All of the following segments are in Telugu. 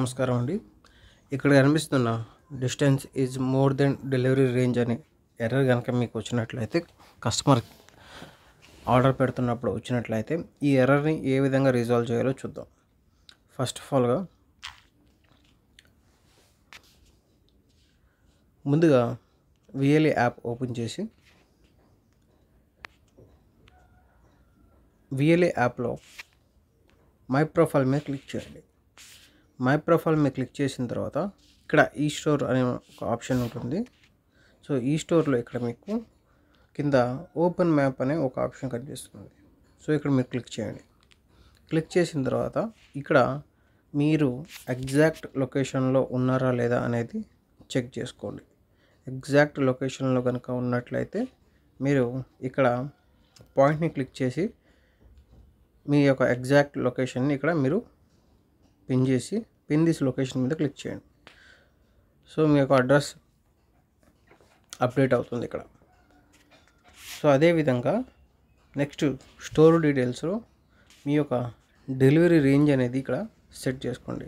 నమస్కారం అండి ఇక్కడ కనిపిస్తున్న distance is more than delivery range అని ఎర్రర్ కనుక మీకు వచ్చినట్లయితే కస్టమర్ ఆర్డర్ పెడుతున్నప్పుడు వచ్చినట్లయితే ఈ ఎర్రర్ని ఏ విధంగా రిజాల్వ్ చేయాలో చూద్దాం ఫస్ట్ ఆఫ్ ఆల్గా ముందుగా విఎల్ఈ యాప్ ఓపెన్ చేసి విఎల్ఈ యాప్లో మై ప్రొఫైల్ మీద క్లిక్ చేయండి మై ప్రొఫైల్ మీరు క్లిక్ చేసిన తర్వాత ఇక్కడ ఈ స్టోర్ అనే ఒక ఆప్షన్ ఉంటుంది సో ఈ స్టోర్లో ఇక్కడ మీకు కింద ఓపెన్ మ్యాప్ అనే ఒక ఆప్షన్ కనిపిస్తుంది సో ఇక్కడ మీరు క్లిక్ చేయండి క్లిక్ చేసిన తర్వాత ఇక్కడ మీరు ఎగ్జాక్ట్ లొకేషన్లో ఉన్నారా లేదా అనేది చెక్ చేసుకోండి ఎగ్జాక్ట్ లొకేషన్లో కనుక ఉన్నట్లయితే మీరు ఇక్కడ పాయింట్ని క్లిక్ చేసి మీ యొక్క ఎగ్జాక్ట్ లొకేషన్ని ఇక్కడ మీరు పిన్ చేసి పిన్ దిస్ లొకేషన్ మీద క్లిక్ చేయండి సో మీ యొక్క అడ్రస్ అప్డేట్ అవుతుంది ఇక్కడ సో అదేవిధంగా నెక్స్ట్ స్టోర్ డీటెయిల్స్లో మీ యొక్క డెలివరీ రేంజ్ అనేది ఇక్కడ సెట్ చేసుకోండి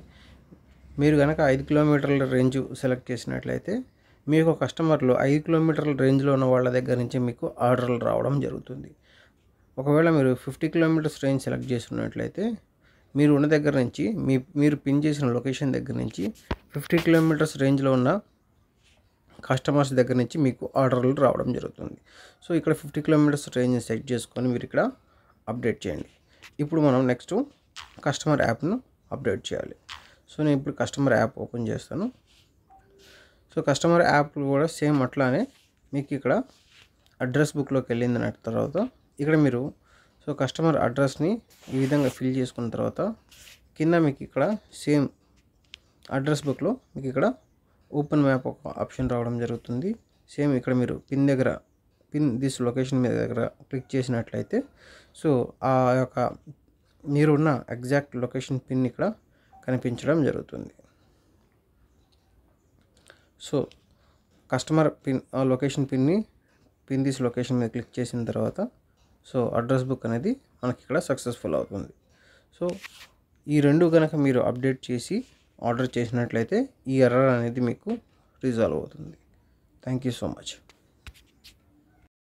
మీరు కనుక ఐదు కిలోమీటర్ల రేంజ్ సెలెక్ట్ చేసినట్లయితే మీ యొక్క కస్టమర్లు ఐదు కిలోమీటర్ల రేంజ్లో ఉన్న వాళ్ళ దగ్గర నుంచి మీకు ఆర్డర్లు రావడం జరుగుతుంది ఒకవేళ మీరు ఫిఫ్టీ కిలోమీటర్స్ రేంజ్ సెలెక్ట్ చేసుకున్నట్లయితే మీరు ఉన్న దగ్గర నుంచి మీ మీరు పిన్ చేసిన లొకేషన్ దగ్గర నుంచి ఫిఫ్టీ కిలోమీటర్స్ రేంజ్లో ఉన్న కస్టమర్స్ దగ్గర నుంచి మీకు ఆర్డర్లు రావడం జరుగుతుంది సో ఇక్కడ ఫిఫ్టీ కిలోమీటర్స్ రేంజ్ సెట్ చేసుకొని మీరు ఇక్కడ అప్డేట్ చేయండి ఇప్పుడు మనం నెక్స్ట్ కస్టమర్ యాప్ను అప్డేట్ చేయాలి సో నేను ఇప్పుడు కస్టమర్ యాప్ ఓపెన్ చేస్తాను సో కస్టమర్ యాప్ కూడా సేమ్ అట్లానే మీకు ఇక్కడ అడ్రస్ బుక్లోకి వెళ్ళిందని తర్వాత ఇక్కడ మీరు సో కస్టమర్ అడ్రస్ని ఈ విధంగా ఫిల్ చేసుకున్న తర్వాత కింద మీకు ఇక్కడ సేమ్ అడ్రస్ బుక్లో మీకు ఇక్కడ ఓపెన్ మ్యాప్ ఒక ఆప్షన్ రావడం జరుగుతుంది సేమ్ ఇక్కడ మీరు పిన్ దగ్గర పిన్ దిస్ లొకేషన్ మీద దగ్గర క్లిక్ చేసినట్లయితే సో ఆ యొక్క మీరున్న ఎగ్జాక్ట్ లొకేషన్ పిన్ ఇక్కడ కనిపించడం జరుగుతుంది సో కస్టమర్ పిన్ లొకేషన్ పిన్ని పిన్ దిస్ లొకేషన్ మీద క్లిక్ చేసిన తర్వాత సో అడ్రస్ బుక్ అనేది మనకి ఇక్కడ సక్సెస్ఫుల్ అవుతుంది సో ఈ రెండు కనుక మీరు అప్డేట్ చేసి ఆర్డర్ చేసినట్లయితే ఈ ఎర్రర్ అనేది మీకు రిజాల్వ్ అవుతుంది థ్యాంక్ యూ సో మచ్